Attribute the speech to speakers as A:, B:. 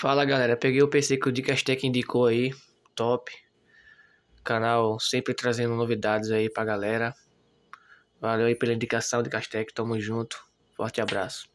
A: Fala galera, peguei o PC que o Dicas Tech indicou aí, top. Canal sempre trazendo novidades aí pra galera. Valeu aí pela indicação, Dicas Tech, tamo junto. Forte abraço.